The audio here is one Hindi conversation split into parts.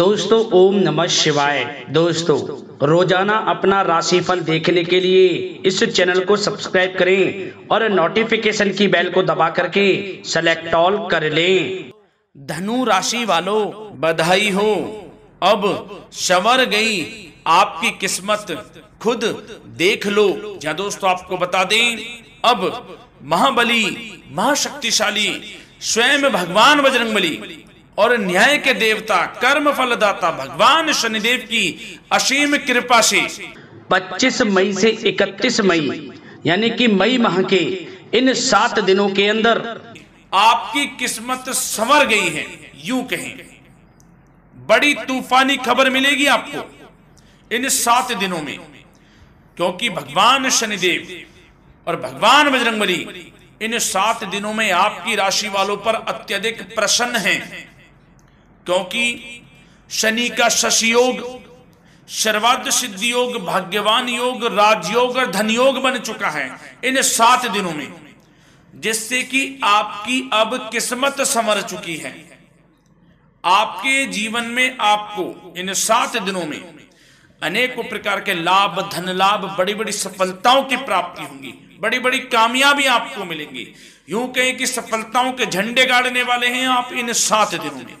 दोस्तों ओम नमः शिवाय दोस्तों रोजाना अपना राशिफल देखने के लिए इस चैनल को सब्सक्राइब करें और नोटिफिकेशन की बेल को दबा करके सेलेक्ट ऑल कर लें धनु राशि वालों बधाई हो अब शवर गई आपकी किस्मत खुद देख लो या दोस्तों आपको बता दें अब महाबली महाशक्तिशाली स्वयं भगवान बजरंगबली और न्याय के देवता कर्म फलदाता भगवान शनिदेव की असीम कृपा से 25 मई से 31 मई यानी कि मई माह के इन सात दिनों के अंदर आपकी किस्मत संवर गई है यूं कहें बड़ी तूफानी खबर मिलेगी आपको इन सात दिनों में क्योंकि भगवान शनिदेव और भगवान बजरंगबली इन सात दिनों में आपकी राशि वालों पर अत्यधिक प्रसन्न हैं क्योंकि शनि का शशि योग सर्वार्थ सिद्धि योग भाग्यवान योग राजयोग और धन योग बन चुका है इन सात दिनों में जिससे कि आपकी अब किस्मत समर चुकी है आपके जीवन में आपको इन सात दिनों में अनेकों प्रकार के लाभ धन लाभ बड़ी बड़ी सफलताओं की प्राप्ति होंगी बड़ी बड़ी कामयाबी आपको मिलेंगी यूं कहें कि सफलताओं के झंडे गाड़ने वाले हैं आप इन सात दिनों में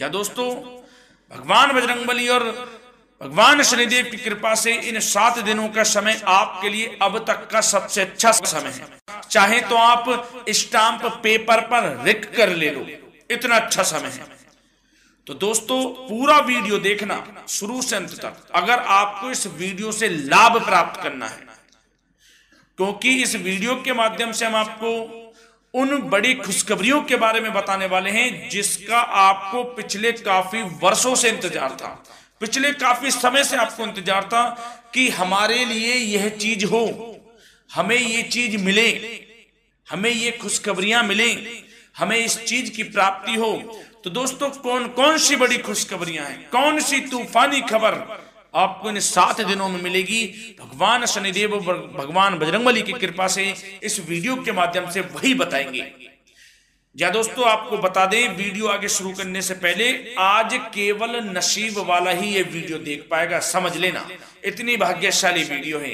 या दोस्तों भगवान बजरंगबली और भगवान शनिदेव की कृपा से इन सात दिनों का समय आपके लिए अब तक का सबसे अच्छा समय है चाहे तो आप स्टाम्प पेपर पर रिक कर ले लो इतना अच्छा समय है तो दोस्तों पूरा वीडियो देखना शुरू से अंत तक अगर आपको इस वीडियो से लाभ प्राप्त करना है क्योंकि इस वीडियो के माध्यम से हम आपको उन बड़ी खुशखबरियों के बारे में बताने वाले हैं जिसका आपको पिछले काफी वर्षों से इंतजार था पिछले काफी समय से आपको इंतजार था कि हमारे लिए यह चीज हो हमें ये चीज मिले हमें ये खुशखबरियां मिले हमें इस चीज की प्राप्ति हो तो दोस्तों कौन कौन सी बड़ी खुशखबरियां हैं कौन सी तूफानी खबर आपको इन सात दिनों में मिलेगी भगवान शनिदेव भगवान बजरंगबली की कृपा से इस वीडियो के माध्यम से वही बताएंगे या दोस्तों आपको बता दें वीडियो आगे शुरू करने से पहले आज केवल नसीब वाला ही ये वीडियो देख पाएगा समझ लेना इतनी भाग्यशाली वीडियो है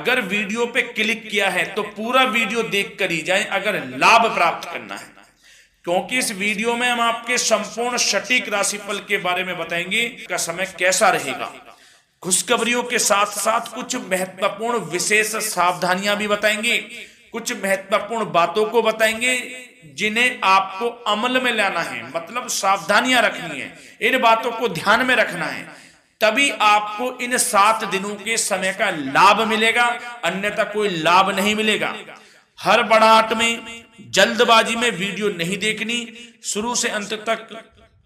अगर वीडियो पे क्लिक किया है तो पूरा वीडियो देख कर ही जाए अगर लाभ प्राप्त करना है क्योंकि इस वीडियो में हम आपके संपूर्ण सटीक राशिफल के बारे में बताएंगे का समय कैसा रहेगा खुशखबरियों के साथ साथ कुछ महत्वपूर्ण विशेष सावधानियां भी बताएंगे कुछ महत्वपूर्ण बातों को बताएंगे जिन्हें आपको अमल में लाना है मतलब सावधानियां रखनी है इन बातों को ध्यान में रखना है तभी आपको इन सात दिनों के समय का लाभ मिलेगा अन्यथा कोई लाभ नहीं मिलेगा हर बड़ाट में जल्दबाजी में वीडियो नहीं देखनी शुरू से अंत तक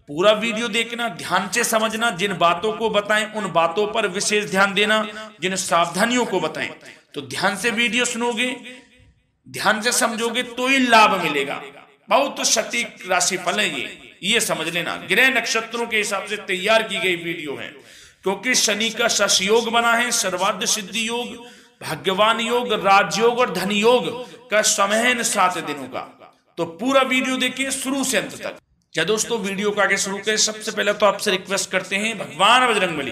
पूरा वीडियो देखना ध्यान से समझना जिन बातों को बताएं उन बातों पर विशेष ध्यान देना जिन सावधानियों को बताएं तो ध्यान से वीडियो सुनोगे ध्यान से समझोगे तो ही लाभ मिलेगा बहुत सटीक राशि फल है ये ये समझ लेना ग्रह नक्षत्रों के हिसाब से तैयार की गई वीडियो है क्योंकि शनि का शश योग बना है सर्वाध सिद्धि योग भगवान योग राजयोग और धन योग का समय है सात दिनों का तो पूरा वीडियो देखिए शुरू से अंत तक या दोस्तों वीडियो का आगे शुरू करें सबसे पहले तो आपसे रिक्वेस्ट करते हैं भगवान बजरंगबली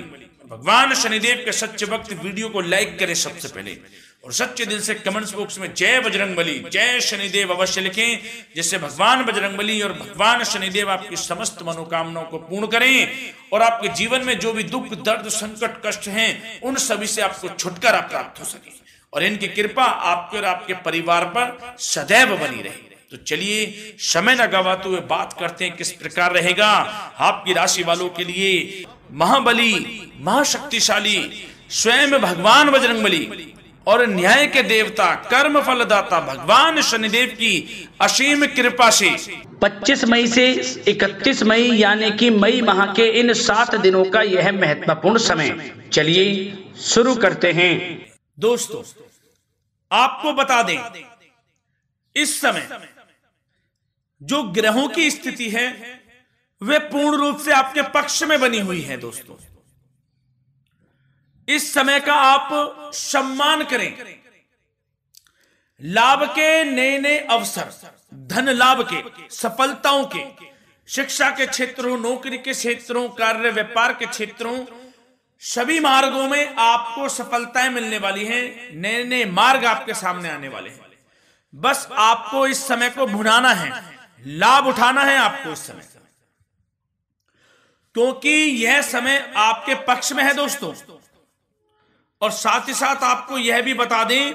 भगवान शनिदेव के सच्चे वक्त वीडियो को लाइक करें सबसे पहले और सच्चे दिल से कमेंट्स बॉक्स में जय बजरंगबली जय शनिदेव अवश्य लिखें जिससे भगवान बजरंगबली और भगवान शनिदेव आपकी समस्त मनोकामनाओं को पूर्ण करें और आपके जीवन में जो भी दुख दर्द संकट कष्ट हैं उन सभी से आपको छुटकारा प्राप्त हो सके और इनकी कृपा आपके और आपके परिवार पर सदैव बनी रहे तो चलिए समय न गवाते हुए बात करते हैं किस प्रकार रहेगा आपकी राशि वालों के लिए महाबली महाशक्तिशाली स्वयं भगवान बजरंगबली और न्याय के देवता कर्म फलदाता भगवान शनिदेव की असीम कृपा से 25 मई से 31 मई यानी कि मई माह के इन सात दिनों का यह महत्वपूर्ण समय चलिए शुरू करते हैं दोस्तों आपको बता दें इस समय जो ग्रहों की स्थिति है वे पूर्ण रूप से आपके पक्ष में बनी हुई है दोस्तों इस समय का आप सम्मान करें लाभ के नए नए अवसर धन लाभ के सफलताओं के शिक्षा के क्षेत्रों नौकरी के क्षेत्रों कार्य व्यापार के क्षेत्रों सभी मार्गों में आपको सफलताएं मिलने वाली हैं नए नए मार्ग आपके सामने आने वाले हैं बस आपको इस समय को भुनाना है लाभ उठाना है आपको इस समय क्योंकि यह समय आपके पक्ष में है दोस्तों और साथ ही साथ आपको यह भी बता दें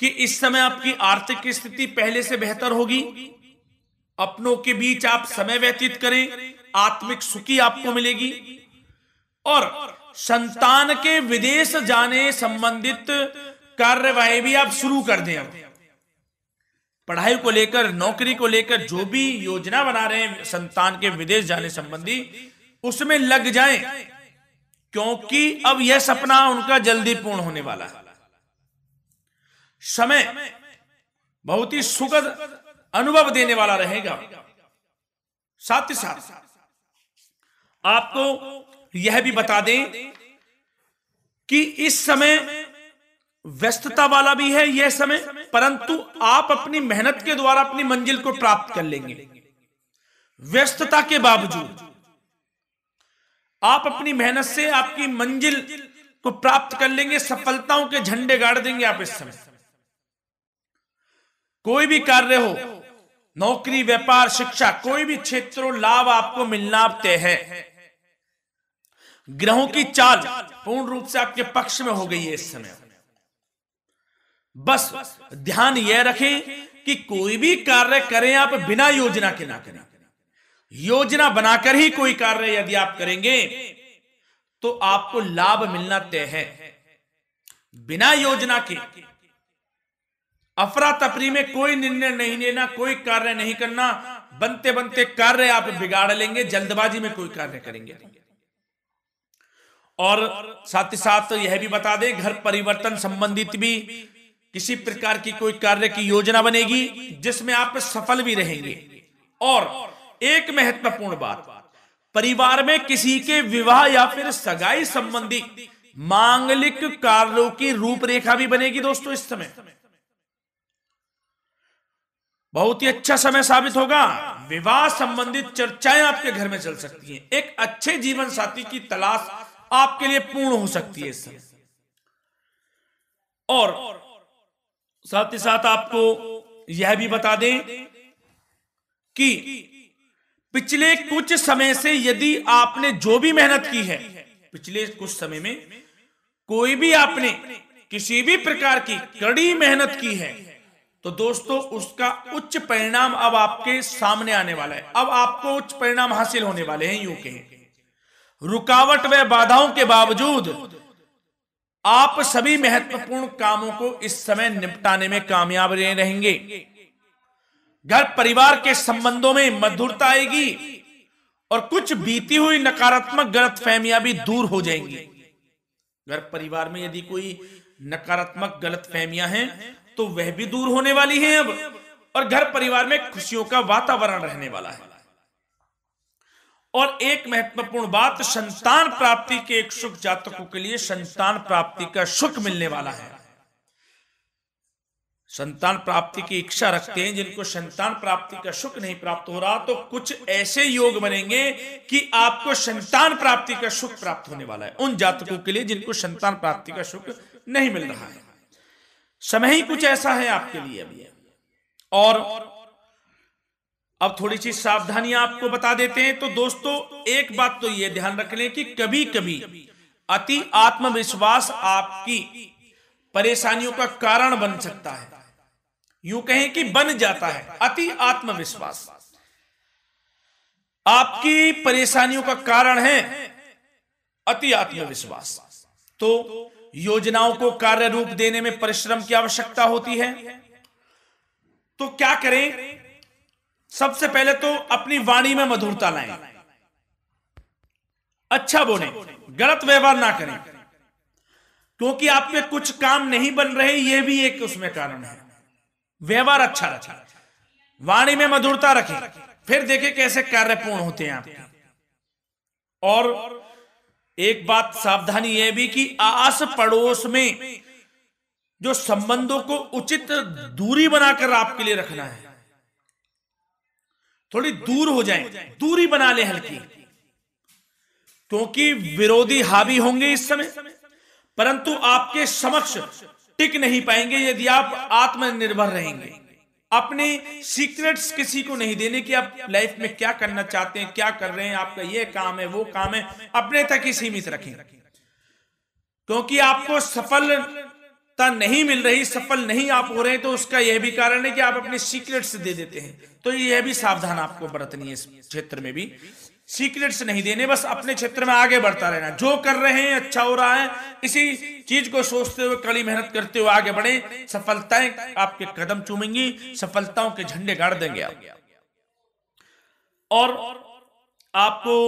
कि इस समय आपकी आर्थिक स्थिति पहले से बेहतर होगी अपनों के बीच आप समय व्यतीत करें आत्मिक सुखी आपको मिलेगी और संतान के विदेश जाने संबंधित कार्यवाही भी आप शुरू कर दें अब पढ़ाई को लेकर नौकरी को लेकर जो भी योजना बना रहे हैं संतान के विदेश जाने संबंधी उसमें लग जाएं क्योंकि अब यह सपना उनका जल्दी पूर्ण होने वाला है समय बहुत ही सुखद अनुभव देने वाला रहेगा साथ ही साथ आपको यह भी बता दें कि इस समय व्यस्तता वाला भी है यह समय परंतु आप अपनी मेहनत के द्वारा अपनी मंजिल को प्राप्त कर लेंगे व्यस्तता के बावजूद आप अपनी मेहनत से आपकी मंजिल को प्राप्त कर लेंगे सफलताओं के झंडे गाड़ देंगे आप इस समय कोई भी कार्य हो नौकरी व्यापार शिक्षा कोई भी क्षेत्रों लाभ आपको मिलना तय है ग्रहों की चाल पूर्ण रूप से आपके पक्ष में हो गई है इस समय बस ध्यान यह रखें कि कोई भी कार्य करें आप बिना योजना के ना करें योजना बनाकर ही कोई कार्य यदि आप करेंगे तो आपको लाभ मिलना तय है बिना योजना के अफरा तफरी में कोई निर्णय नहीं लेना कोई कार्य नहीं करना बनते बनते कार्य आप बिगाड़ लेंगे जल्दबाजी में कोई कार्य करेंगे और साथ ही साथ यह भी बता दें घर परिवर्तन संबंधित भी किसी प्रकार की कोई कार्य की योजना बनेगी जिसमें आप सफल भी रहेंगे और एक महत्वपूर्ण बात परिवार में किसी के विवाह या फिर सगाई संबंधी मांगलिक कार्यों की रूपरेखा भी बनेगी दोस्तों इस समय बहुत ही अच्छा समय साबित होगा विवाह संबंधित चर्चाएं आपके घर में चल सकती हैं एक अच्छे जीवन साथी की तलाश आपके लिए पूर्ण हो सकती है सर और साथ ही साथ आपको यह भी बता दें कि पिछले कुछ समय से यदि आपने जो भी मेहनत की है पिछले कुछ समय में कोई भी आपने किसी भी प्रकार की कड़ी मेहनत की है तो दोस्तों उसका उच्च परिणाम अब आपके सामने आने वाला है अब आपको उच्च परिणाम हासिल होने वाले हैं यू के रुकावट व बाधाओं के बावजूद आप सभी महत्वपूर्ण कामों को इस समय निपटाने में कामयाब रहेंगे घर परिवार के संबंधों में मधुरता आएगी और कुछ बीती हुई नकारात्मक गलत फहमियां भी दूर हो जाएंगी घर परिवार में यदि कोई नकारात्मक गलत फहमियां हैं तो वह भी दूर होने वाली हैं अब और घर परिवार में खुशियों का वातावरण रहने वाला है और एक महत्वपूर्ण बात संतान प्राप्ति के एक सुख जातकों के लिए संतान प्राप्ति का सुख मिलने वाला है संतान प्राप्ति की इच्छा रखते हैं जिनको संतान प्राप्ति का सुख नहीं प्राप्त हो रहा तो कुछ ऐसे योग बनेंगे कि आपको संतान प्राप्ति का सुख प्राप्त होने वाला है उन जातकों के लिए जिनको संतान प्राप्ति का सुख नहीं मिल रहा है समय ही कुछ ऐसा है आपके लिए अभी और अब थोड़ी सी सावधानियां आपको बता देते हैं तो दोस्तों एक बात तो यह ध्यान रख लें कि कभी कभी अति आत्मविश्वास आपकी परेशानियों का कारण बन सकता है यूं कहें कि बन जाता है अति आत्मविश्वास आपकी परेशानियों का कारण है अति आत्मविश्वास तो योजनाओं को कार्य रूप देने में परिश्रम की आवश्यकता होती है तो क्या करें सबसे पहले तो अपनी वाणी में मधुरता लाएं अच्छा बोले गलत व्यवहार ना करें क्योंकि आप में कुछ काम नहीं बन रहे यह भी एक उसमें कारण है व्यवहार अच्छा रखा वाणी में मधुरता रखें फिर देखें कैसे कार्य पूर्ण होते हैं आपके और एक बात सावधानी यह भी कि आस पड़ोस में जो संबंधों को उचित दूरी बनाकर आपके लिए रखना है थोड़ी दूर हो जाए दूरी बना ले हल्की क्योंकि विरोधी हावी होंगे इस समय परंतु आपके समक्ष टिक नहीं पाएंगे यदि आप आत्मनिर्भर रहेंगे अपने सीक्रेट्स किसी को नहीं देने कि आप लाइफ में क्या करना चाहते हैं क्या कर रहे हैं आपका ये काम है वो काम है अपने तक ही सीमित रखें क्योंकि आपको सफल ता नहीं मिल रही सफल नहीं आप हो रहे हैं तो उसका यह भी कारण है कि आप अपने सीक्रेट्स दे देते हैं तो यह भी सावधान आपको बरतनी है इस क्षेत्र में भी सीक्रेट्स नहीं देने बस अपने क्षेत्र में आगे बढ़ता रहना जो कर रहे हैं अच्छा हो रहा है इसी चीज को सोचते हुए कड़ी मेहनत करते हुए आगे बढ़े सफलताएं आपके कदम चूमेंगी सफलताओं के झंडे गाड़ देंगे आप और आपको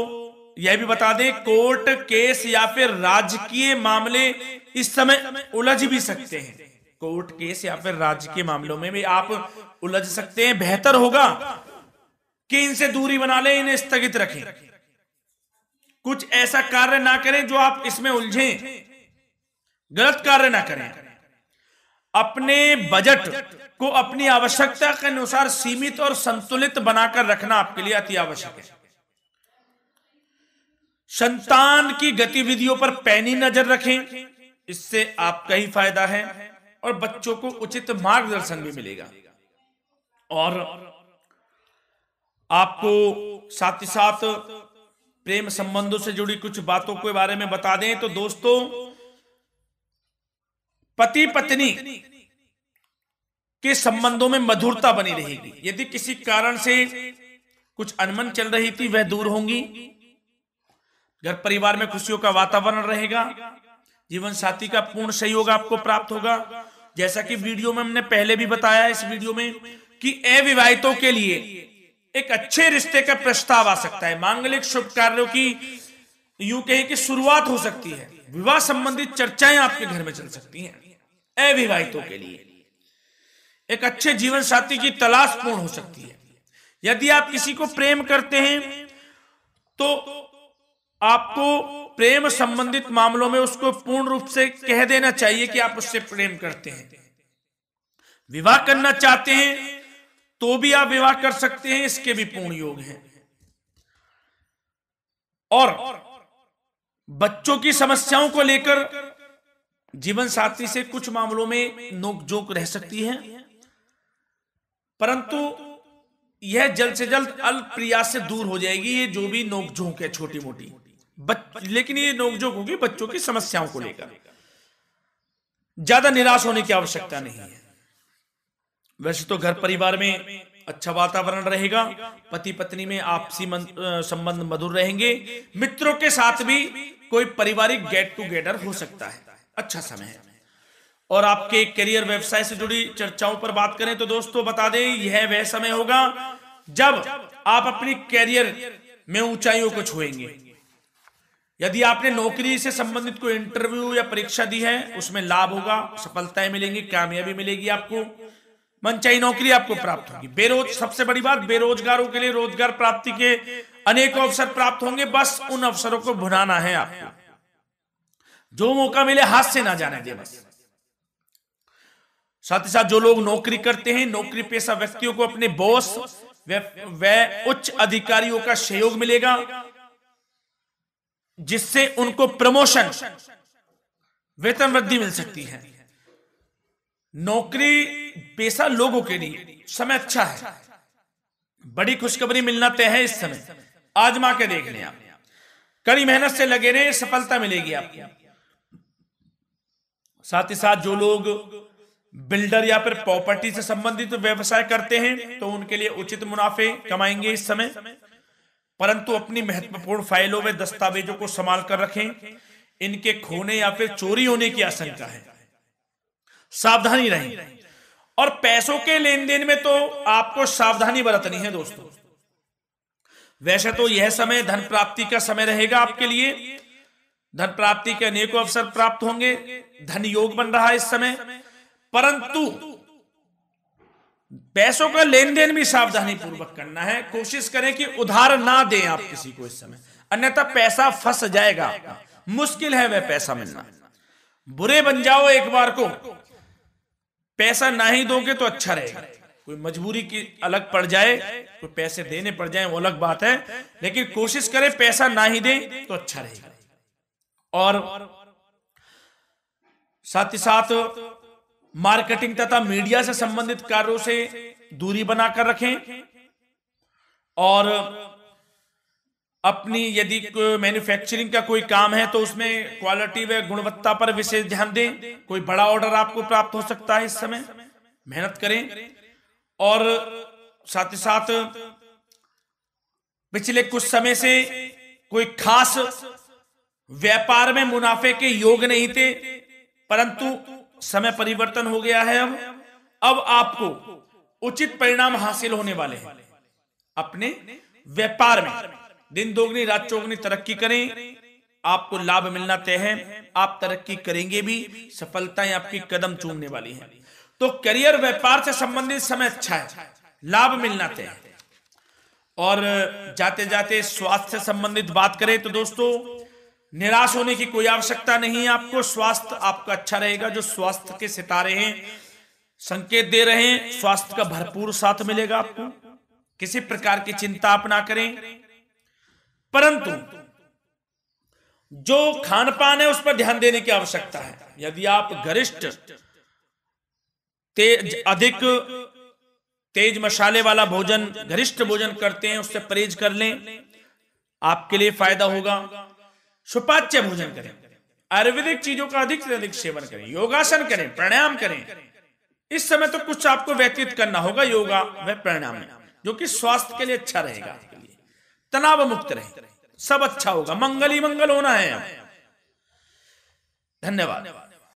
यह भी बता दें कोर्ट केस या फिर राजकीय मामले इस समय उलझ भी सकते हैं कोर्ट केस या फिर राजकीय मामलों में भी आप उलझ सकते हैं बेहतर होगा कि इनसे दूरी बना लें इन्हें स्थगित रखें कुछ ऐसा कार्य ना करें जो आप इसमें उलझें गलत कार्य ना करें अपने बजट को अपनी आवश्यकता के अनुसार सीमित और संतुलित बनाकर रखना आपके लिए अति आवश्यक है संतान की गतिविधियों पर पैनी नजर रखें इससे आपका ही फायदा है और बच्चों को उचित मार्गदर्शन भी मिलेगा और आपको साथ ही साथ प्रेम संबंधों से जुड़ी कुछ बातों के बारे में बता दें तो दोस्तों पति पत्नी के संबंधों में मधुरता बनी रहेगी यदि किसी कारण से कुछ अनमन चल रही थी वह दूर होंगी घर परिवार में खुशियों का वातावरण रहेगा जीवन साथी का पूर्ण सहयोग आपको प्राप्त होगा जैसा कि वीडियो में हमने पहले भी बताया इस वीडियो में कि अविवाहितों के लिए एक अच्छे रिश्ते का प्रस्ताव आ सकता है मांगलिक शुभ कार्यों की यूं कहे की शुरुआत हो सकती है विवाह संबंधित चर्चाएं आपके घर में चल सकती हैं अविवाहितों के लिए एक अच्छे जीवन साथी की तलाश पूर्ण हो सकती है यदि आप किसी को प्रेम करते हैं तो आपको प्रेम संबंधित मामलों में उसको पूर्ण रूप से कह देना चाहिए कि आप उससे प्रेम करते हैं विवाह करना चाहते हैं तो भी आप विवाह कर सकते हैं इसके भी पूर्ण योग हैं और बच्चों की समस्याओं को लेकर जीवन साथी से कुछ मामलों में नोकझोंक रह सकती है परंतु यह जल्द से जल्द अल्प प्रिया से दूर हो जाएगी ये जो भी नोकझोंक है छोटी मोटी बच, लेकिन ये नोकझोंक होगी बच्चों की समस्याओं को लेकर ज्यादा निराश होने की आवश्यकता नहीं है वैसे तो घर परिवार में अच्छा वातावरण रहेगा पति पत्नी में आपसी संबंध मधुर रहेंगे मित्रों के साथ भी कोई पारिवारिक गेट टूगेदर हो सकता है अच्छा समय है और आपके करियर व्यवसाय से जुड़ी चर्चाओं पर बात करें तो दोस्तों बता दें यह वह समय होगा जब आप अपनी करियर में ऊंचाइयों को छुएंगे यदि आपने नौकरी से संबंधित कोई इंटरव्यू या परीक्षा दी है उसमें लाभ होगा सफलताएं मिलेंगी कामयाबी मिलेगी आपको मनचाही नौकरी आपको प्राप्त होगी बेरोज सबसे बड़ी बात बेरोजगारों के लिए रोजगार प्राप्ति के अनेक अवसर प्राप्त होंगे बस उन अवसरों को भुनाना है आपको जो मौका मिले हाथ से ना जाने दे बस साथ ही साथ जो लोग नौकरी करते हैं नौकरी पेशा व्यक्तियों को अपने बॉस व उच्च अधिकारियों का सहयोग मिलेगा जिससे उनको प्रमोशन वेतन वृद्धि मिल सकती है नौकरी पेशा लोगों के लिए समय अच्छा है बड़ी खुशखबरी मिलना तय है इस समय आजमा के देख लें आप कड़ी मेहनत से लगे रहे सफलता मिलेगी आपको साथ ही साथ जो लोग बिल्डर या फिर प्रॉपर्टी से संबंधित व्यवसाय करते हैं तो उनके लिए उचित मुनाफे कमाएंगे इस समय परंतु अपनी महत्वपूर्ण फाइलों में दस्तावेजों को संभाल कर रखें इनके खोने या फिर चोरी होने की आशंका है सावधानी रहें और पैसों के लेन देन में तो आपको सावधानी बरतनी है दोस्तों वैसे तो यह समय धन प्राप्ति का समय रहेगा आपके लिए धन प्राप्ति के अनेकों अवसर प्राप्त होंगे धन योग बन रहा है इस समय परंतु पैसों का लेन देन भी सावधानी पूर्वक करना है कोशिश करें कि उधार ना दें आप किसी को इस समय अन्यथा पैसा फंस जाएगा आपका मुश्किल है वह पैसा मिलना बुरे बन जाओ एक बार को पैसा ना ही दोगे तो अच्छा रहेगा कोई मजबूरी की अलग पड़ जाए कोई पैसे देने पड़ जाए वो अलग बात है लेकिन कोशिश करें पैसा ना ही दे तो अच्छा रहेगा और साथ ही साथ मार्केटिंग तथा मीडिया से संबंधित कार्यों से दूरी बनाकर रखें और अपनी यदि मैन्युफैक्चरिंग का कोई काम है तो उसमें क्वालिटी व गुणवत्ता पर विशेष ध्यान दें कोई बड़ा ऑर्डर आपको प्राप्त हो सकता है इस समय मेहनत करें और साथ ही साथ पिछले कुछ समय से कोई खास व्यापार में मुनाफे के योग नहीं थे परंतु समय परिवर्तन हो गया है अब अब आपको उचित परिणाम हासिल होने वाले हैं अपने व्यापार में दिन दोगुनी रात चौगुनी तरक्की करें आपको लाभ मिलना तय है आप तरक्की करेंगे भी सफलताएं आपकी कदम चूमने वाली हैं तो करियर व्यापार से संबंधित समय अच्छा है लाभ मिलना तय है और जाते जाते स्वास्थ्य से संबंधित बात करें तो दोस्तों निराश होने की कोई आवश्यकता नहीं है आपको स्वास्थ्य आपका अच्छा रहेगा जो स्वास्थ्य के सितारे हैं संकेत दे रहे हैं स्वास्थ्य का भरपूर साथ मिलेगा आपको किसी प्रकार की चिंता आप ना करें परंतु जो खान पान है उस पर ध्यान देने की आवश्यकता है यदि आप गरिष्ठ तेज अधिक तेज मसाले वाला भोजन गरिष्ठ भोजन करते हैं उससे परहेज कर लें आपके लिए फायदा होगा सुपाच्य भोजन करें आयुर्वेदिक चीजों का अधिक से अधिक सेवन करें योगासन करें प्राणायाम करें इस समय तो कुछ आपको व्यतीत करना होगा योगा व प्राणायाम जो कि स्वास्थ्य के लिए अच्छा रहेगा तनाव मुक्त रहे सब अच्छा होगा मंगल ही मंगल होना है धन्यवाद